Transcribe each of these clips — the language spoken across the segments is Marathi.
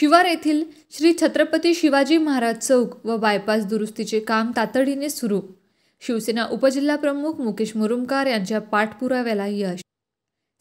शिवार येथील श्री छत्रपती शिवाजी महाराज चौक व बायपास दुरुस्तीचे काम तातडीने सुरू शिवसेना उपजिल्हाप्रमुख मुकेश मुरुमकार यांच्या पाठपुराव्याला यश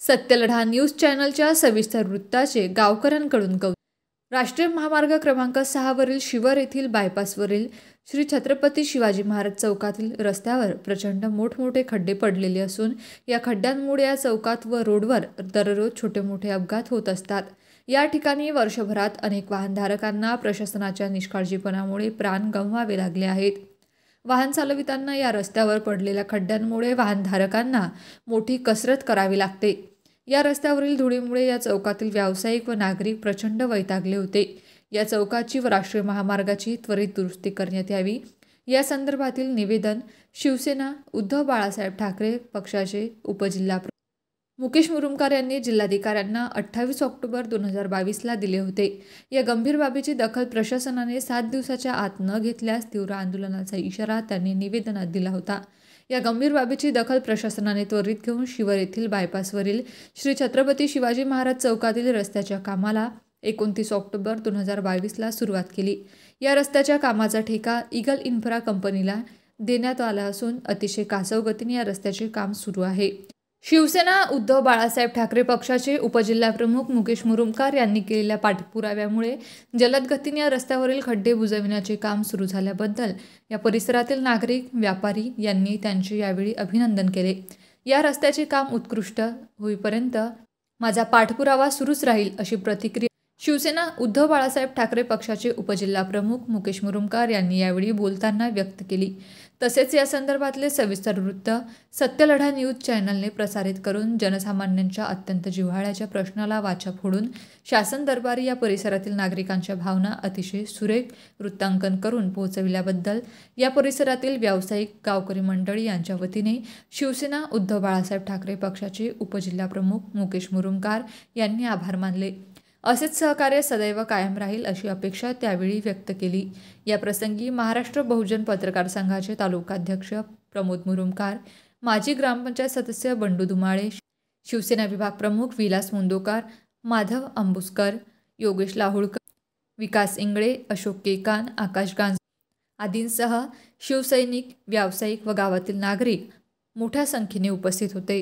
सत्यलढा न्यूज चॅनलच्या सविस्तर वृत्ताचे गावकऱ्यांकडून कौतुक राष्ट्रीय महामार्ग क्रमांक सहावरील शिवर येथील बायपासवरील श्री छत्रपती शिवाजी महाराज चौकातील रस्त्यावर प्रचंड मोठमोठे खड्डे पडलेले असून या खड्ड्यांमुळे या चौकात व रोडवर दररोज छोटे मोठे अपघात होत असतात या ठिकाणी वर्षभरात अनेक वाहनधारकांना प्रशासनाच्या निष्काळजीपणामुळे प्राण गमवावे लागले आहेत वाहन चालवितांना या रस्त्यावर पडलेल्या खड्ड्यांमुळे वाहनधारकांना मोठी कसरत करावी लागते या रस्त्यावरील धुळीमुळे या चौकातील व्यावसायिक व नागरिक प्रचंड वैतागले होते या चौकाची व राष्ट्रीय महामार्गाची त्वरित दुरुस्ती करण्यात यावी या संदर्भातील निवेदन शिवसेना उद्धव बाळासाहेब ठाकरे पक्षाचे उपजिल्हा मुकेश मुरुमकार यांनी जिल्हाधिकाऱ्यांना अठ्ठावीस ऑक्टोबर दोन हजार बावीसला दिले होते या गंभीर बाबीची दखल प्रशासनाने सात दिवसाच्या आत न घेतल्यास तीव्र आंदोलनाचा इशारा त्यांनी निवेदनात दिला होता या गंभीर बाबीची दखल प्रशासनाने त्वरित घेऊन शिवर येथील बायपासवरील श्री छत्रपती शिवाजी महाराज चौकातील रस्त्याच्या कामाला एकोणतीस ऑक्टोबर दोन हजार बावीसला सुरुवात केली या रस्त्याच्या कामाचा ठेका इगल इन्फ्रा कंपनीला देण्यात आला असून अतिशय कासवगतीने या रस्त्याचे काम सुरू आहे शिवसेना उद्धव बाळासाहेब ठाकरे पक्षाचे उपजिल्हाप्रमुख मुकेश मुरुमकार यांनी केलेल्या पाठपुराव्यामुळे जलद गतीने या रस्त्यावरील खड्डे बुजविण्याचे काम सुरू झाल्याबद्दल या परिसरातील नागरिक व्यापारी यांनी त्यांचे यावेळी अभिनंदन केले या रस्त्याचे काम उत्कृष्ट होईपर्यंत माझा पाठपुरावा सुरूच राहील अशी प्रतिक्रिया शिवसेना उद्धव बाळासाहेब ठाकरे पक्षाचे उपजिल्हाप्रमुख मुकेश मुरुमकार यांनी यावेळी बोलताना व्यक्त केली तसेच या संदर्भातले सविस्तर वृत्त सत्यलढा न्यूज चॅनलने प्रसारित करून जनसामान्यांच्या अत्यंत जिव्हाळ्याच्या प्रश्नाला वाचा फोडून शासन दरबारी या परिसरातील नागरिकांच्या भावना अतिशय सुरेख वृत्तांकन करून पोहोचविल्याबद्दल या परिसरातील व्यावसायिक गावकरी मंडळी यांच्या वतीने शिवसेना उद्धव बाळासाहेब ठाकरे पक्षाचे उपजिल्हाप्रमुख मुकेश मुरुमकार यांनी आभार मानले असेच सहकार्य सदैव कायम राहील अशी अपेक्षा त्यावेळी व्यक्त केली या प्रसंगी महाराष्ट्र बहुजन पत्रकार संघाचे तालुकाध्यक्ष प्रमोद मुरुमकार माजी ग्रामपंचायत सदस्य बंडू धुमाळे शिवसेना विभाग प्रमुख विलास मुंदोकार माधव अंबुसकर योगेश लाहोळकर विकास इंगळे अशोक केकान आकाश गांज आदींसह शिवसैनिक व्यावसायिक व गावातील नागरिक मोठ्या संख्येने उपस्थित होते